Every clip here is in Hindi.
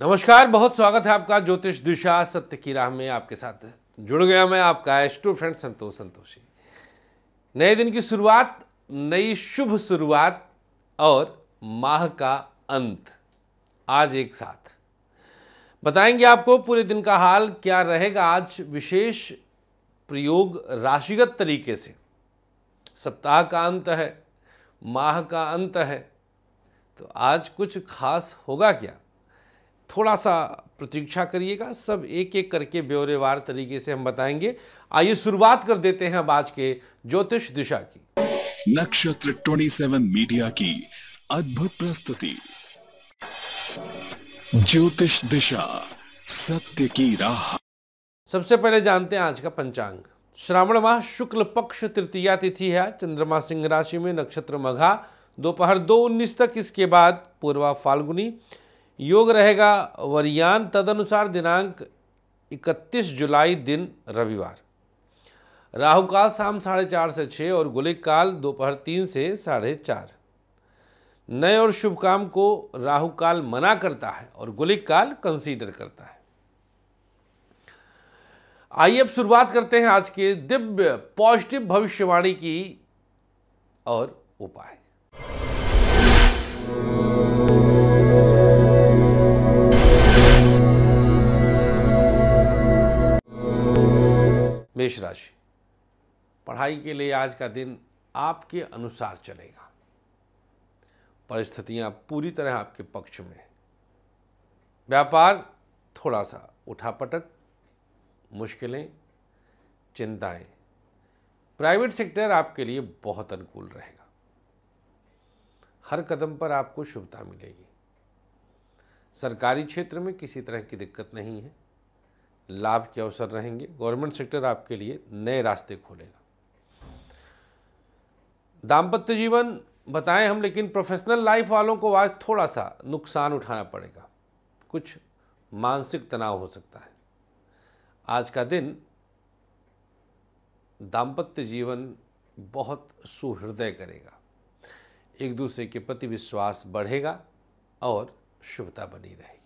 नमस्कार बहुत स्वागत है आपका ज्योतिष दिशा सत्य की राह में आपके साथ जुड़ गया मैं आपका एस्ट्रो फ्रेंड संतोष संतोषी नए दिन की शुरुआत नई शुभ शुरुआत और माह का अंत आज एक साथ बताएंगे आपको पूरे दिन का हाल क्या रहेगा आज विशेष प्रयोग राशिगत तरीके से सप्ताह का अंत है माह का अंत है तो आज कुछ खास होगा क्या थोड़ा सा प्रतीक्षा करिएगा सब एक एक करके ब्यौरेवार तरीके से हम बताएंगे आइए शुरुआत कर देते हैं अब आज के ज्योतिष दिशा की नक्षत्र 27 मीडिया की अद्भुत प्रस्तुति ज्योतिष दिशा सत्य की राह सबसे पहले जानते हैं आज का पंचांग श्रावण माह शुक्ल पक्ष तृतीया तिथि है चंद्रमा सिंह राशि में नक्षत्र मघा दोपहर दो उन्नीस तक इसके बाद पूर्वा फाल्गुनी योग रहेगा वरियान तदनुसार दिनांक 31 जुलाई दिन रविवार राहुकाल शाम साढ़े चार से छः और गुलिक काल दोपहर तीन से साढ़े चार नए और शुभ काम को राहु काल मना करता है और गुलिक काल कंसीडर करता है आइए अब शुरुआत करते हैं आज के दिव्य पॉजिटिव भविष्यवाणी की और उपाय मेष राशि पढ़ाई के लिए आज का दिन आपके अनुसार चलेगा परिस्थितियां पूरी तरह आपके पक्ष में व्यापार थोड़ा सा उठापटक मुश्किलें चिंताएं प्राइवेट सेक्टर आपके लिए बहुत अनुकूल रहेगा हर कदम पर आपको शुभता मिलेगी सरकारी क्षेत्र में किसी तरह की दिक्कत नहीं है लाभ के अवसर रहेंगे गवर्नमेंट सेक्टर आपके लिए नए रास्ते खोलेगा दाम्पत्य जीवन बताएं हम लेकिन प्रोफेशनल लाइफ वालों को आज थोड़ा सा नुकसान उठाना पड़ेगा कुछ मानसिक तनाव हो सकता है आज का दिन दाम्पत्य जीवन बहुत सुहृदय करेगा एक दूसरे के प्रति विश्वास बढ़ेगा और शुभता बनी रहेगी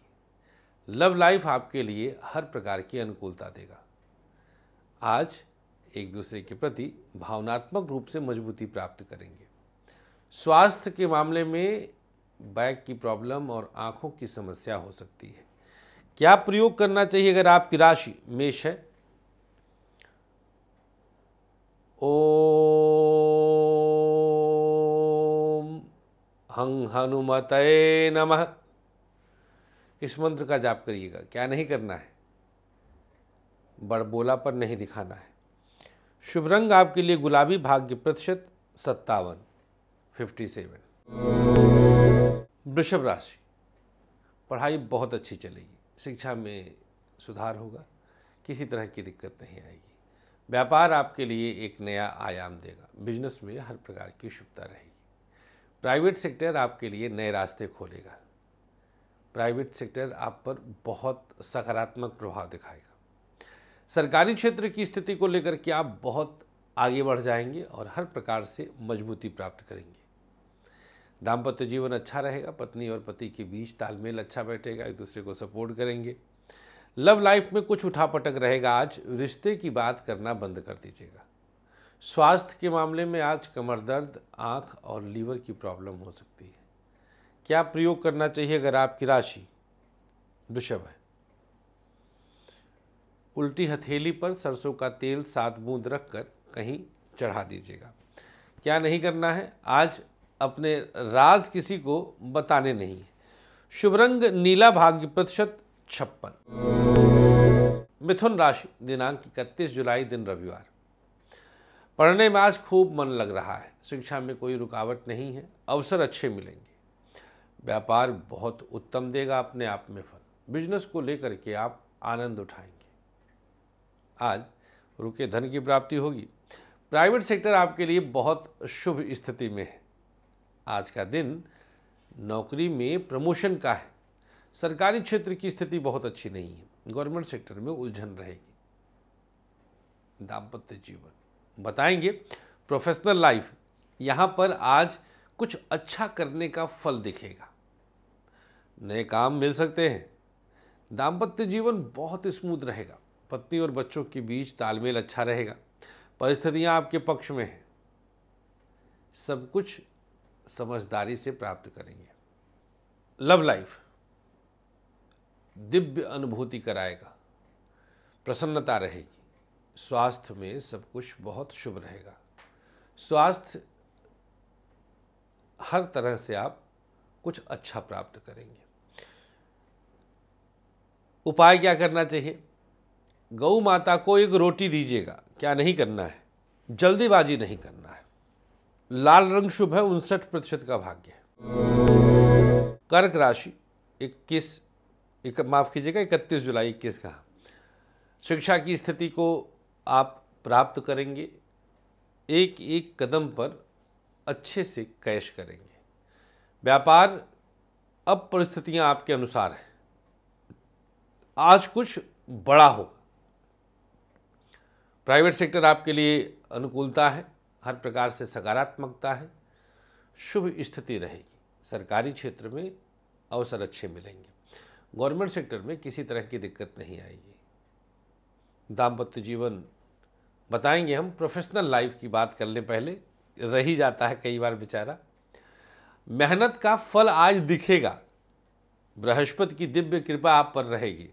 लव लाइफ आपके लिए हर प्रकार की अनुकूलता देगा आज एक दूसरे के प्रति भावनात्मक रूप से मजबूती प्राप्त करेंगे स्वास्थ्य के मामले में बैक की प्रॉब्लम और आंखों की समस्या हो सकती है क्या प्रयोग करना चाहिए अगर आपकी राशि मेष है ओम हं हनुमत नमः इस मंत्र का जाप करिएगा क्या नहीं करना है पर नहीं दिखाना है शुभ रंग आपके लिए गुलाबी भाग्य प्रतिशत सत्तावन फिफ्टी सेवन वृषभ राशि पढ़ाई बहुत अच्छी चलेगी शिक्षा में सुधार होगा किसी तरह की दिक्कत नहीं आएगी व्यापार आपके लिए एक नया आयाम देगा बिजनेस में हर प्रकार की शुभता रहेगी प्राइवेट सेक्टर आपके लिए नए रास्ते खोलेगा प्राइवेट सेक्टर आप पर बहुत सकारात्मक प्रभाव दिखाएगा सरकारी क्षेत्र की स्थिति को लेकर के आप बहुत आगे बढ़ जाएंगे और हर प्रकार से मजबूती प्राप्त करेंगे दाम्पत्य जीवन अच्छा रहेगा पत्नी और पति के बीच तालमेल अच्छा बैठेगा एक दूसरे को सपोर्ट करेंगे लव लाइफ में कुछ उठापटक रहेगा आज रिश्ते की बात करना बंद कर दीजिएगा स्वास्थ्य के मामले में आज कमर दर्द आँख और लीवर की प्रॉब्लम हो सकती है क्या प्रयोग करना चाहिए अगर आपकी राशि वृषभ है उल्टी हथेली पर सरसों का तेल सात बूंद रख कर कहीं चढ़ा दीजिएगा क्या नहीं करना है आज अपने राज किसी को बताने नहीं शुभ रंग नीला भाग्य प्रतिशत छप्पन मिथुन राशि दिनांक इकतीस जुलाई दिन रविवार पढ़ने में आज खूब मन लग रहा है शिक्षा में कोई रुकावट नहीं है अवसर अच्छे मिलेंगे व्यापार बहुत उत्तम देगा अपने आप में फल बिजनेस को लेकर के आप आनंद उठाएंगे आज रुके धन की प्राप्ति होगी प्राइवेट सेक्टर आपके लिए बहुत शुभ स्थिति में है आज का दिन नौकरी में प्रमोशन का है सरकारी क्षेत्र की स्थिति बहुत अच्छी नहीं है गवर्नमेंट सेक्टर में उलझन रहेगी दाम्पत्य जीवन बताएंगे प्रोफेशनल लाइफ यहाँ पर आज कुछ अच्छा करने का फल दिखेगा नए काम मिल सकते हैं दाम्पत्य जीवन बहुत स्मूथ रहेगा पत्नी और बच्चों के बीच तालमेल अच्छा रहेगा परिस्थितियां आपके पक्ष में हैं सब कुछ समझदारी से प्राप्त करेंगे लव लाइफ दिव्य अनुभूति कराएगा प्रसन्नता रहेगी स्वास्थ्य में सब कुछ बहुत शुभ रहेगा स्वास्थ्य हर तरह से आप कुछ अच्छा प्राप्त करेंगे उपाय क्या करना चाहिए गौ माता को एक रोटी दीजिएगा क्या नहीं करना है जल्दीबाजी नहीं करना है लाल रंग शुभ है उनसठ प्रतिशत का भाग्य है कर्क राशि इक्कीस एक, माफ़ कीजिएगा इकतीस जुलाई इक्कीस का शिक्षा की स्थिति को आप प्राप्त करेंगे एक एक कदम पर अच्छे से कैश करेंगे व्यापार अब परिस्थितियां आपके अनुसार हैं आज कुछ बड़ा होगा प्राइवेट सेक्टर आपके लिए अनुकूलता है हर प्रकार से सकारात्मकता है शुभ स्थिति रहेगी सरकारी क्षेत्र में अवसर अच्छे मिलेंगे गवर्नमेंट सेक्टर में किसी तरह की दिक्कत नहीं आएगी दाम्पत्य जीवन बताएंगे हम प्रोफेशनल लाइफ की बात करने पहले रह ही जाता है कई बार बेचारा मेहनत का फल आज दिखेगा बृहस्पति की दिव्य कृपा आप पर रहेगी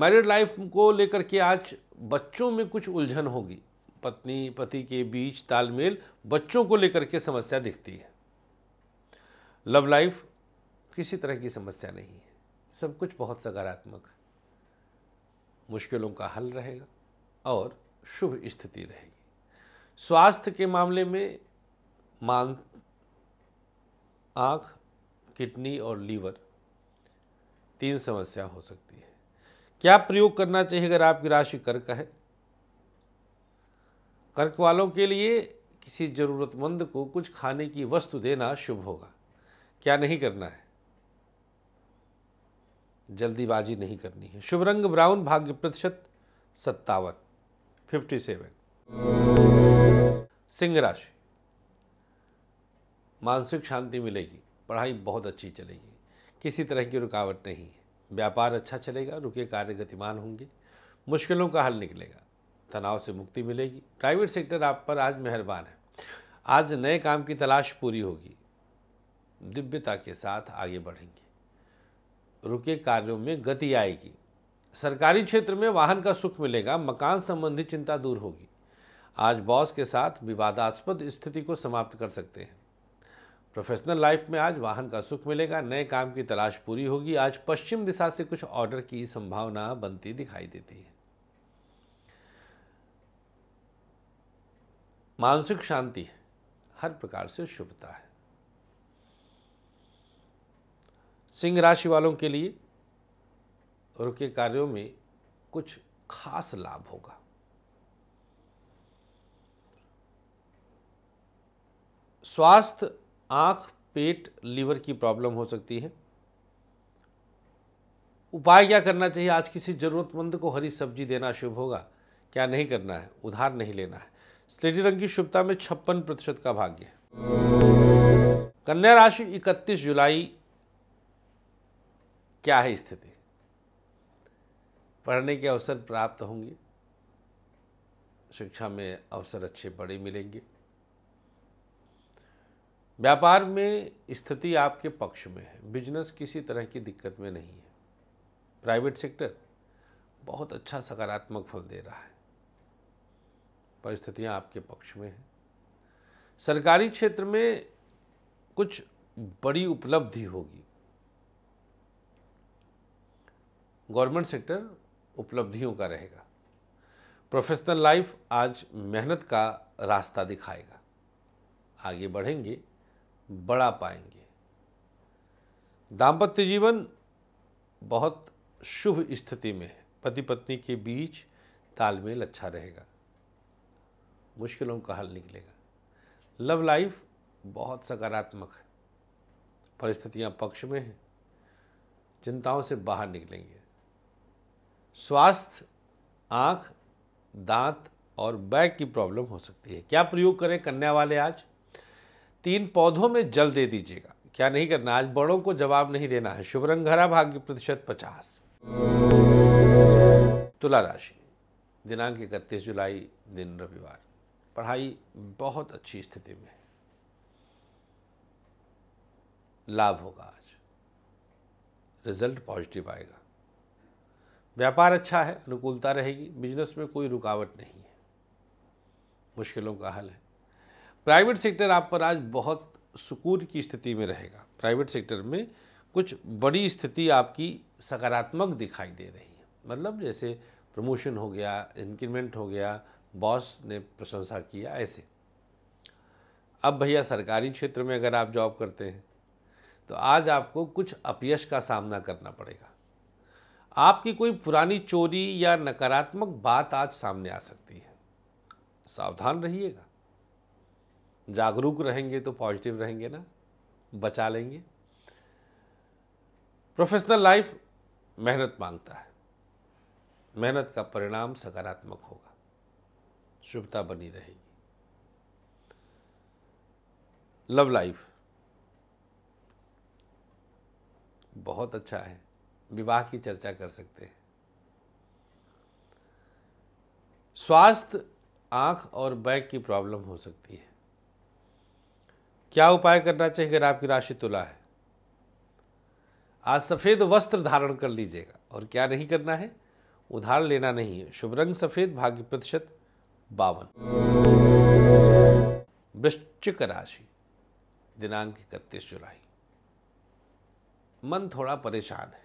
मैरिड लाइफ को लेकर के आज बच्चों में कुछ उलझन होगी पत्नी पति के बीच तालमेल बच्चों को लेकर के समस्या दिखती है लव लाइफ किसी तरह की समस्या नहीं है सब कुछ बहुत सकारात्मक मुश्किलों का हल रहेगा और शुभ स्थिति रहेगी स्वास्थ्य के मामले में मान आँख किडनी और लीवर तीन समस्या हो सकती है क्या प्रयोग करना चाहिए अगर आपकी राशि कर्क है कर्क वालों के लिए किसी ज़रूरतमंद को कुछ खाने की वस्तु देना शुभ होगा क्या नहीं करना है जल्दीबाजी नहीं करनी है शुभ रंग ब्राउन भाग्य प्रतिशत सत्तावन फिफ्टी सेवन सिंह राशि मानसिक शांति मिलेगी पढ़ाई बहुत अच्छी चलेगी किसी तरह की रुकावट नहीं है व्यापार अच्छा चलेगा रुके कार्य गतिमान होंगे मुश्किलों का हल निकलेगा तनाव से मुक्ति मिलेगी प्राइवेट सेक्टर आप पर आज मेहरबान है आज नए काम की तलाश पूरी होगी दिव्यता के साथ आगे बढ़ेंगे रुके कार्यों में गति आएगी सरकारी क्षेत्र में वाहन का सुख मिलेगा मकान संबंधी चिंता दूर होगी आज बॉस के साथ विवादास्पद स्थिति को समाप्त कर सकते हैं प्रोफेशनल लाइफ में आज वाहन का सुख मिलेगा नए काम की तलाश पूरी होगी आज पश्चिम दिशा से कुछ ऑर्डर की संभावना बनती दिखाई देती है मानसिक शांति हर प्रकार से शुभता है सिंह राशि वालों के लिए उनके कार्यों में कुछ खास लाभ होगा स्वास्थ्य आंख पेट लीवर की प्रॉब्लम हो सकती है उपाय क्या करना चाहिए आज किसी ज़रूरतमंद को हरी सब्जी देना शुभ होगा क्या नहीं करना है उधार नहीं लेना है स्लेटी रंग की शुभता में छप्पन प्रतिशत का भाग्य कन्या राशि 31 जुलाई क्या है स्थिति पढ़ने के अवसर प्राप्त होंगे शिक्षा में अवसर अच्छे बड़े मिलेंगे व्यापार में स्थिति आपके पक्ष में है बिजनेस किसी तरह की दिक्कत में नहीं है प्राइवेट सेक्टर बहुत अच्छा सकारात्मक फल दे रहा है परिस्थितियां आपके पक्ष में हैं सरकारी क्षेत्र में कुछ बड़ी उपलब्धि होगी गवर्नमेंट सेक्टर उपलब्धियों का रहेगा प्रोफेशनल लाइफ आज मेहनत का रास्ता दिखाएगा आगे बढ़ेंगे बढ़ा पाएंगे दाम्पत्य जीवन बहुत शुभ स्थिति में है पति पत्नी के बीच तालमेल अच्छा रहेगा मुश्किलों का हल निकलेगा लव लाइफ बहुत सकारात्मक है परिस्थितियां पक्ष में हैं चिंताओं से बाहर निकलेंगे स्वास्थ्य आंख दांत और बैक की प्रॉब्लम हो सकती है क्या प्रयोग करें कन्या वाले आज तीन पौधों में जल दे दीजिएगा क्या नहीं करना आज बड़ों को जवाब नहीं देना है शुभ रंग हरा भाग्य प्रतिशत पचास तुला राशि दिनांक इकतीस जुलाई दिन रविवार पढ़ाई बहुत अच्छी स्थिति में है लाभ होगा आज रिजल्ट पॉजिटिव आएगा व्यापार अच्छा है अनुकूलता रहेगी बिजनेस में कोई रुकावट नहीं है मुश्किलों का हल है प्राइवेट सेक्टर आप पर आज बहुत सुकून की स्थिति में रहेगा प्राइवेट सेक्टर में कुछ बड़ी स्थिति आपकी सकारात्मक दिखाई दे रही है मतलब जैसे प्रमोशन हो गया इंक्रीमेंट हो गया बॉस ने प्रशंसा किया ऐसे अब भैया सरकारी क्षेत्र में अगर आप जॉब करते हैं तो आज आपको कुछ अपयश का सामना करना पड़ेगा आपकी कोई पुरानी चोरी या नकारात्मक बात आज सामने आ सकती है सावधान रहिएगा जागरूक रहेंगे तो पॉजिटिव रहेंगे ना बचा लेंगे प्रोफेशनल लाइफ मेहनत मांगता है मेहनत का परिणाम सकारात्मक होगा शुभता बनी रहेगी लव लाइफ बहुत अच्छा है विवाह की चर्चा कर सकते हैं स्वास्थ्य आंख और बैक की प्रॉब्लम हो सकती है क्या उपाय करना चाहिए अगर आपकी राशि तुला है आज सफ़ेद वस्त्र धारण कर लीजिएगा और क्या नहीं करना है उधार लेना नहीं है शुभ रंग सफ़ेद भाग्य प्रतिशत बावन वृश्चिक राशि दिनांक इकतीस जुलाई मन थोड़ा परेशान है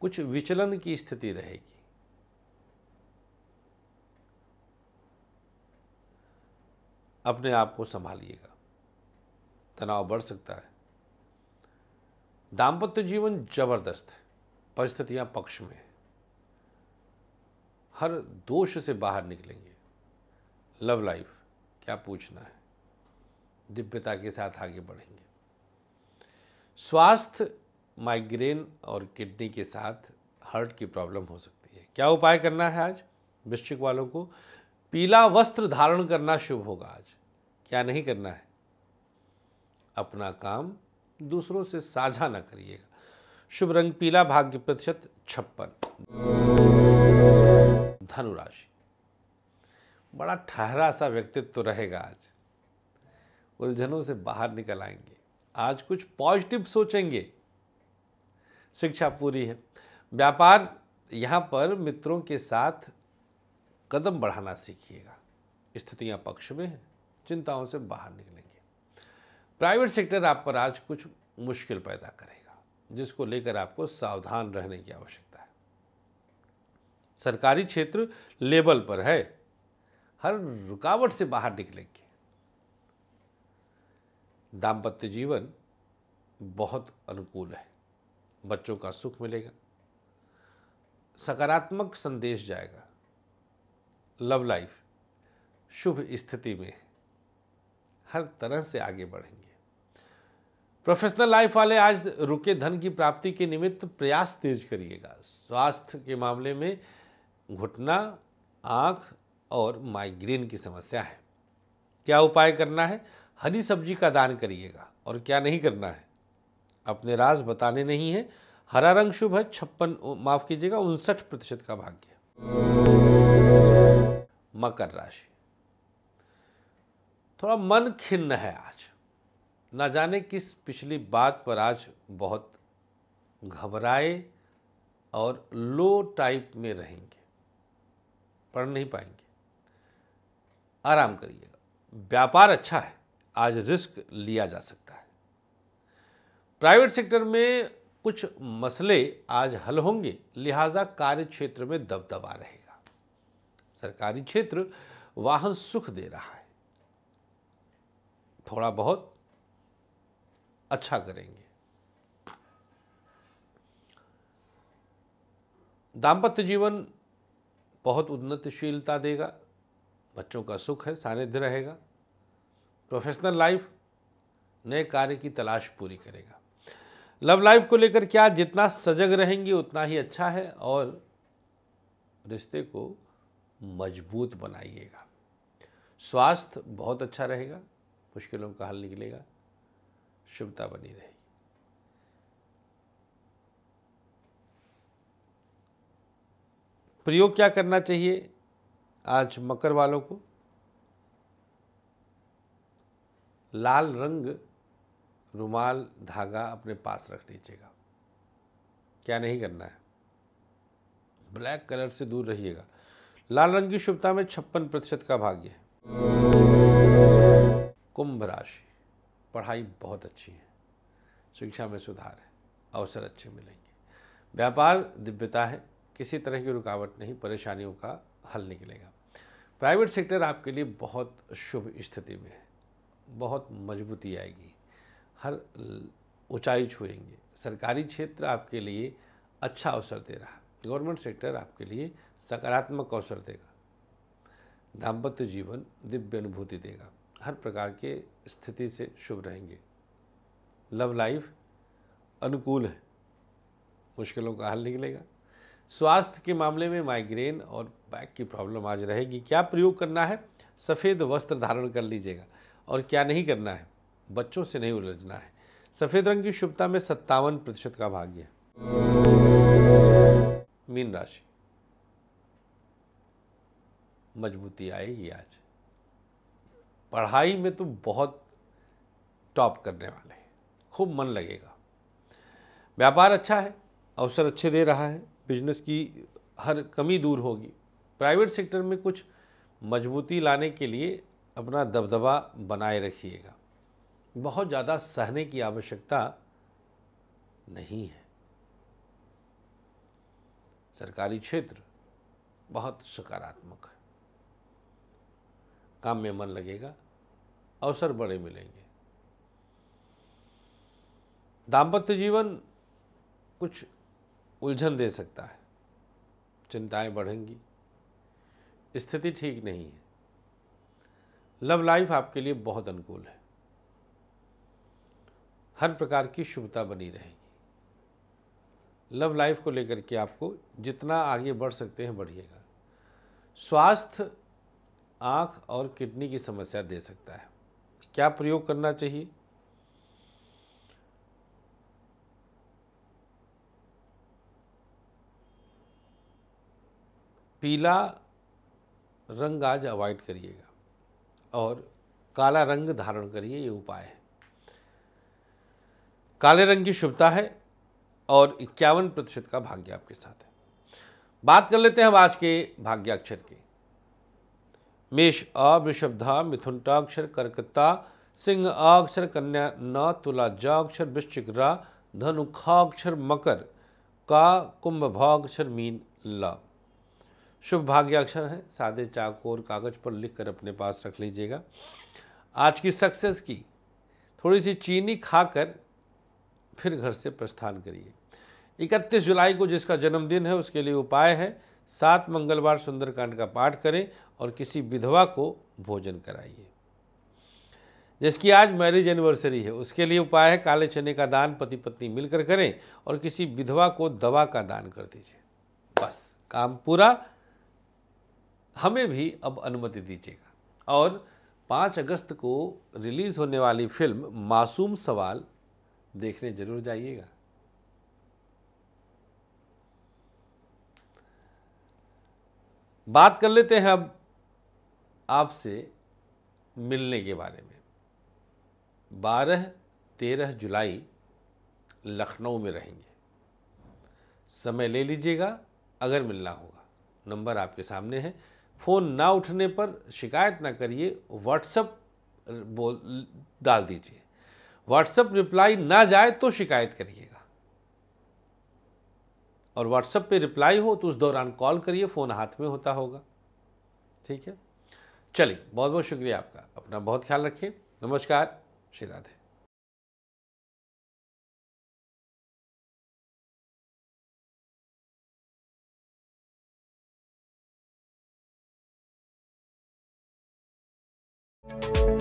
कुछ विचलन की स्थिति रहेगी अपने आप को संभालिएगा तनाव बढ़ सकता है दाम्पत्य जीवन जबरदस्त है परिस्थितियां पक्ष में हर दोष से बाहर निकलेंगे लव लाइफ क्या पूछना है दिव्यता के साथ आगे बढ़ेंगे स्वास्थ्य माइग्रेन और किडनी के साथ हार्ट की प्रॉब्लम हो सकती है क्या उपाय करना है आज वृश्चिक वालों को पीला वस्त्र धारण करना शुभ होगा आज क्या नहीं करना है अपना काम दूसरों से साझा न करिएगा शुभ रंग पीला भाग्य प्रतिशत छप्पन धनुराशि बड़ा ठहरा सा व्यक्तित्व तो रहेगा आज उलझनों से बाहर निकल आएंगे आज कुछ पॉजिटिव सोचेंगे शिक्षा पूरी है व्यापार यहां पर मित्रों के साथ कदम बढ़ाना सीखिएगा स्थितियां पक्ष में हैं चिंताओं से बाहर निकलेंगे प्राइवेट सेक्टर आप पर आज कुछ मुश्किल पैदा करेगा जिसको लेकर आपको सावधान रहने की आवश्यकता है सरकारी क्षेत्र लेवल पर है हर रुकावट से बाहर निकलेंगे दाम्पत्य जीवन बहुत अनुकूल है बच्चों का सुख मिलेगा सकारात्मक संदेश जाएगा लव लाइफ शुभ स्थिति में है हर तरह से आगे बढ़ेंगे प्रोफेशनल लाइफ वाले आज रुके धन की प्राप्ति के निमित्त प्रयास तेज करिएगा स्वास्थ्य के मामले में घुटना आँख और माइग्रेन की समस्या है क्या उपाय करना है हरी सब्जी का दान करिएगा और क्या नहीं करना है अपने राज बताने नहीं है हरा रंग शुभ है छप्पन माफ कीजिएगा उनसठ प्रतिशत का भाग्य मकर राशि थोड़ा मन खिन्न है आज ना जाने किस पिछली बात पर आज बहुत घबराए और लो टाइप में रहेंगे पढ़ नहीं पाएंगे आराम करिएगा व्यापार अच्छा है आज रिस्क लिया जा सकता है प्राइवेट सेक्टर में कुछ मसले आज हल होंगे लिहाजा कार्य क्षेत्र में दबदबा रहेगा सरकारी क्षेत्र वाहन सुख दे रहा है थोड़ा बहुत अच्छा करेंगे दाम्पत्य जीवन बहुत उन्नतिशीलता देगा बच्चों का सुख है सानिध्य रहेगा प्रोफेशनल लाइफ नए कार्य की तलाश पूरी करेगा लव लाइफ को लेकर क्या जितना सजग रहेंगे उतना ही अच्छा है और रिश्ते को मजबूत बनाइएगा स्वास्थ्य बहुत अच्छा रहेगा मुश्किलों का हल निकलेगा शुभता बनी रहेगी प्रयोग क्या करना चाहिए आज मकर वालों को लाल रंग रुमाल धागा अपने पास रख लीजिएगा क्या नहीं करना है ब्लैक कलर से दूर रहिएगा लाल रंग की शुभता में छप्पन प्रतिशत का भाग्य है कुंभ राशि पढ़ाई बहुत अच्छी है शिक्षा में सुधार है अवसर अच्छे मिलेंगे व्यापार दिव्यता है किसी तरह की रुकावट नहीं परेशानियों का हल निकलेगा प्राइवेट सेक्टर आपके लिए बहुत शुभ स्थिति में है बहुत मजबूती आएगी हर ऊंचाई छुएंगे सरकारी क्षेत्र आपके लिए अच्छा अवसर दे रहा है गवर्नमेंट सेक्टर आपके लिए सकारात्मक अवसर देगा दाम्पत्य जीवन दिव्य अनुभूति देगा हर प्रकार के स्थिति से शुभ रहेंगे लव लाइफ अनुकूल है मुश्किलों का हल निकलेगा स्वास्थ्य के मामले में माइग्रेन और बैक की प्रॉब्लम आज रहेगी क्या प्रयोग करना है सफ़ेद वस्त्र धारण कर लीजिएगा और क्या नहीं करना है बच्चों से नहीं उलझना है सफ़ेद रंग की शुभता में सत्तावन प्रतिशत का भाग्य है मीन राशि मजबूती आएगी आज पढ़ाई में तुम बहुत टॉप करने वाले खूब मन लगेगा व्यापार अच्छा है अवसर अच्छे दे रहा है बिजनेस की हर कमी दूर होगी प्राइवेट सेक्टर में कुछ मजबूती लाने के लिए अपना दबदबा बनाए रखिएगा बहुत ज़्यादा सहने की आवश्यकता नहीं है सरकारी क्षेत्र बहुत सकारात्मक है काम में मन लगेगा अवसर बड़े मिलेंगे दाम्पत्य जीवन कुछ उलझन दे सकता है चिंताएं बढ़ेंगी स्थिति ठीक नहीं है लव लाइफ आपके लिए बहुत अनुकूल है हर प्रकार की शुभता बनी रहेगी लव लाइफ को लेकर के आपको जितना आगे बढ़ सकते हैं बढ़िएगा स्वास्थ्य आँख और किडनी की समस्या दे सकता है क्या प्रयोग करना चाहिए पीला रंग आज अवॉइड करिएगा और काला रंग धारण करिए ये उपाय है काले रंग की शुभता है और इक्यावन प्रतिशत का भाग्य आपके साथ है बात कर लेते हैं हम आज के भाग्याक्षर की मेष आ वृषभधा मिथुनटाक्षर कर्कता सिंह आक्षर कन्या न तुला जाक्षर वृश्चिक रा धनुखाक्षर मकर का कुंभ भाक्षर मीन ला शुभ भाग्याक्षर हैं सादे चाकोर और कागज पर लिख कर अपने पास रख लीजिएगा आज की सक्सेस की थोड़ी सी चीनी खाकर फिर घर से प्रस्थान करिए 31 जुलाई को जिसका जन्मदिन है उसके लिए उपाय है सात मंगलवार सुंदरकांड का पाठ करें और किसी विधवा को भोजन कराइए जिसकी आज मैरिज एनिवर्सरी है उसके लिए उपाय है काले चने का दान पति पत्नी मिलकर करें और किसी विधवा को दवा का दान कर दीजिए बस काम पूरा हमें भी अब अनुमति दीजिएगा और पाँच अगस्त को रिलीज़ होने वाली फिल्म मासूम सवाल देखने ज़रूर जाइएगा बात कर लेते हैं अब आपसे मिलने के बारे में बारह तेरह जुलाई लखनऊ में रहेंगे समय ले लीजिएगा अगर मिलना होगा नंबर आपके सामने है फ़ोन ना उठने पर शिकायत ना करिए व्हाट्सअप बोल डाल दीजिए व्हाट्सअप रिप्लाई ना जाए तो शिकायत करिएगा और व्हाट्सएप पे रिप्लाई हो तो उस दौरान कॉल करिए फ़ोन हाथ में होता होगा ठीक है चलिए बहुत बहुत शुक्रिया आपका अपना बहुत ख्याल रखिए नमस्कार श्री राधे thank you